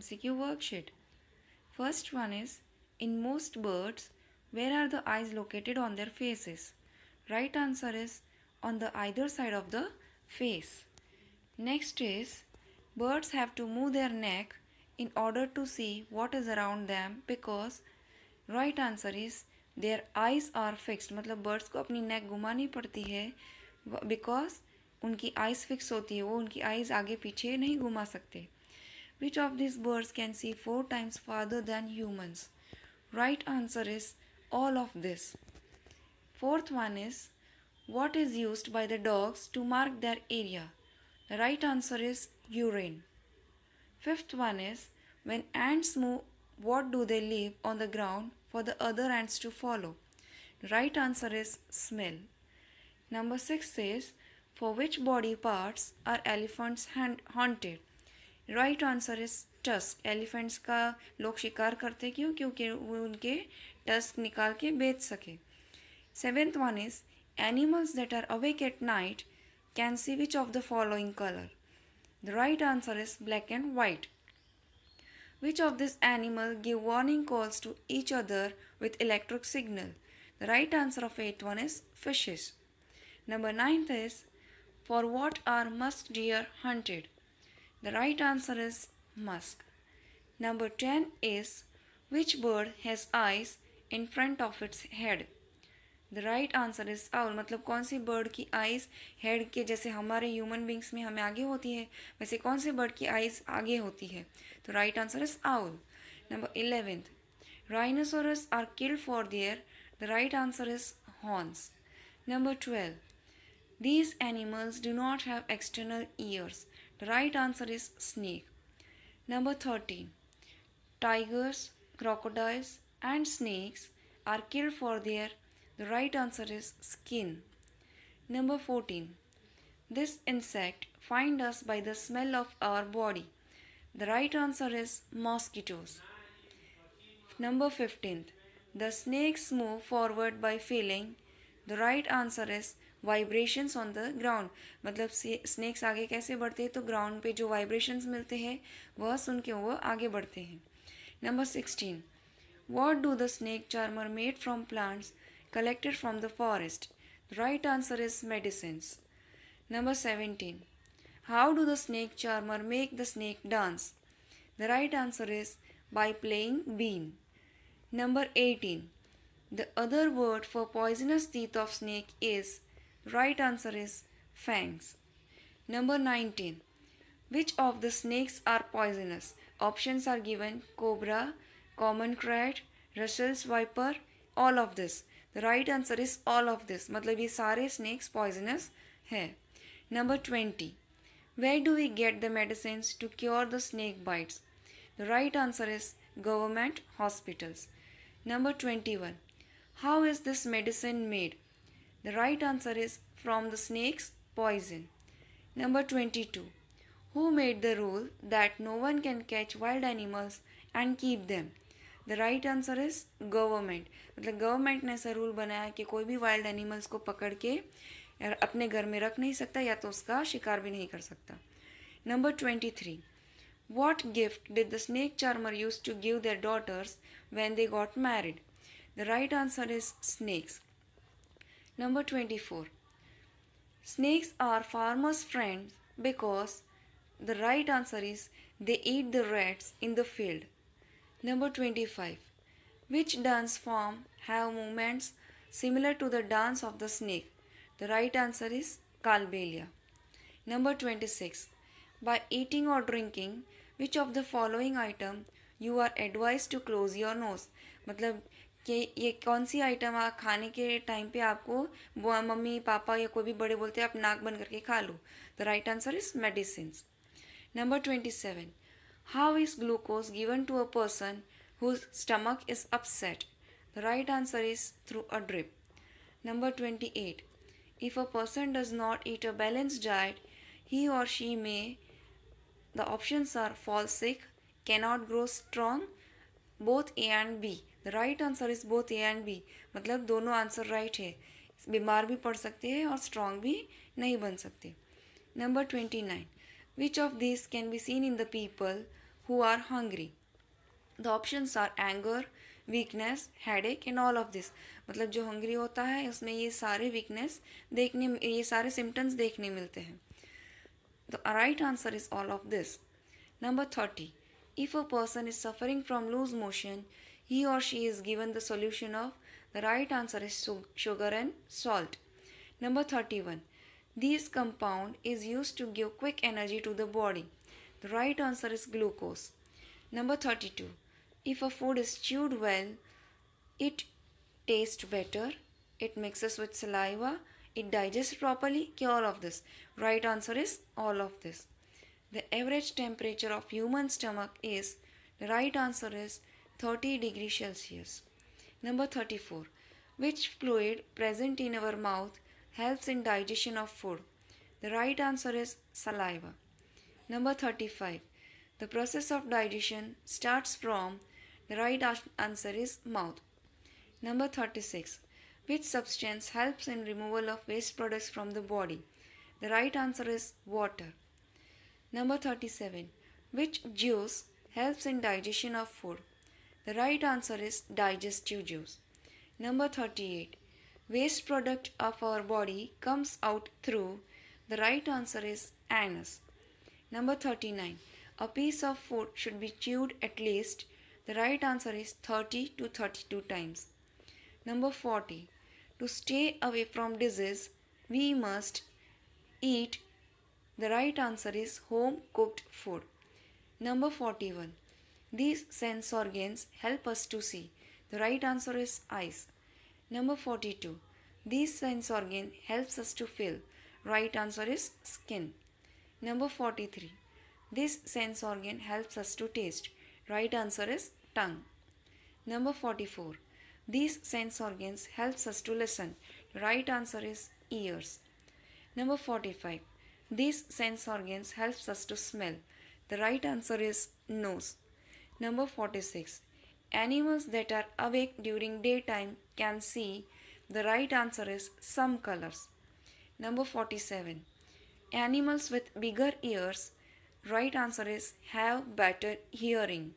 MCQ worksheet. First one is In most birds, where are the eyes located on their faces? Right answer is on the either side of the face. Next is Birds have to move their neck in order to see what is around them because right answer is their eyes are fixed. मतलब birds को अपनी neck घुमानी पड़ती है because उनकी eyes fixed होती है वो उनकी eyes आगे पीछे नहीं घुमा सकते Which of these birds can see four times farther than humans? Right answer is all of this. Fourth one is what is used by the dogs to mark their area? The right answer is urine. Fifth one is when ants move, what do they leave on the ground for the other ants to follow? The right answer is smell. Number six is for which body parts are elephants haunted? Right answer is tusk elephants का लोग शिकार करते क्यों क्योंकि वो उनके tusk निकाल के बेच सके seventh one is animals that are awake at night can see which of the following colour the right answer is black and white which of this animal give warning calls to each other with electric signal the right answer of eight one is fishes number ninth is for what are must deer hunted The right answer is musk. Number 10 is which bird has eyes in front of its head? The right answer is owl मतलब कौन सी bird की eyes head के जैसे हमारे human beings में हमें आगे होती है वैसे कौन सी बर्ड की आइज़ आगे होती है तो right answer is owl number eleventh rhinoceros are kill for their the right answer is horns number twelve these animals do not have external ears The right answer is snake. Number 13. Tigers, crocodiles and snakes are killed for their the right answer is skin. Number 14. This insect find us by the smell of our body. The right answer is mosquitoes. Number 15. The snakes move forward by feeling. The right answer is vibrations on the ground मतलब snakes आगे कैसे बढ़ते हैं तो ground पे जो vibrations मिलते हैं वह सुन के वह आगे बढ़ते हैं number sixteen what do the snake charmer made from plants collected from the forest right answer is medicine number seventeen how do the snake charmer make the snake dance the right answer is by playing been number eighteen the other word for poisonous teeth of snake is Right answer is fangs. Number 19. Which of the snakes are poisonous? Options are given cobra, common crab, Russell's viper, all of this. The right answer is all of this. मतलब सारे snakes poisonous है. Number 20. Where do we get the medicines to cure the snake bites? The right answer is government hospitals. Number 21. How is this medicine made? The right answer is from the snake's poison. Number 22. Who made the rule that no one can catch wild animals and keep them? The right answer is government मतलब government ने ऐसा rule बनाया कि कोई भी wild animals को पकड़ के अपने घर में रख नहीं सकता या तो उसका शिकार भी नहीं कर सकता number twenty three what gift did the snake charmer use to give their daughters when they got married the right answer is snakes Number 24. Snakes are farmers' friends because the right answer is they eat the rats in the field. Number 25. Which dance form have movements similar to the dance of the snake? The right answer is Kalbelia. Number 26. By eating or drinking, which of the following item you are advised to close your nose? मतलब कि ये कौन सी item आप खाने के time पे आपको mummy papa या कोई भी बड़े बोलते हैं आप नाक बंद करके खा लो the right answer is medicine number twenty seven how is glucose given to a person whose stomach is upset the right answer is through a drip number twenty eight if a person does not eat a balanced diet he or she may the options are fall sick cannot grow strong both A and B the right answer is both A and B मतलब दोनों answer right है बीमार भी पड़ सकते हैं और strong भी नहीं बन सकते number twenty nine which of this can be seen in the people who are hungry the options are anger weakness headache and all of this मतलब जो हंग्री होता है उसमें ये सारे वीकनेस देखने ये सारे सिम्टम्स देखने मिलते हैं the right answer is all of this number thirty If a person is suffering from loose motion, he or she is given the solution of the right answer is sugar and salt. Number 31. This compound is used to give quick energy to the body. The right answer is glucose. Number 32. If a food is chewed well, it tastes better, it mixes with saliva, it digests properly, cure all of this. Right answer is all of this. The average temperature of human stomach is the right answer is 30 degrees Celsius. Number 34. Which fluid present in our mouth helps in digestion of food? The right answer is saliva. Number 35. The process of digestion starts from the right answer is mouth. Number 36. Which substance helps in removal of waste products from the body? The right answer is water. Number 37. Which juice helps in digestion of food? The right answer is digestive juice. Number 38. Waste product of our body comes out through. The right answer is anus. Number 39. A piece of food should be chewed at least. The right answer is 30 to 32 times. Number 40. To stay away from disease, we must eat the right answer is home cooked food. Number 41. These sense organs help us to see. The right answer is eyes. Number 42. These sense organ helps us to feel. Right answer is skin. Number 43. This sense organ helps us to taste. Right answer is tongue. Number 44. These sense organs helps us to listen. Right answer is ears. Number 45. These sense organs helps us to smell. The right answer is nose. Number 46. Animals that are awake during daytime can see. The right answer is some colors. Number 47. Animals with bigger ears. Right answer is have better hearing.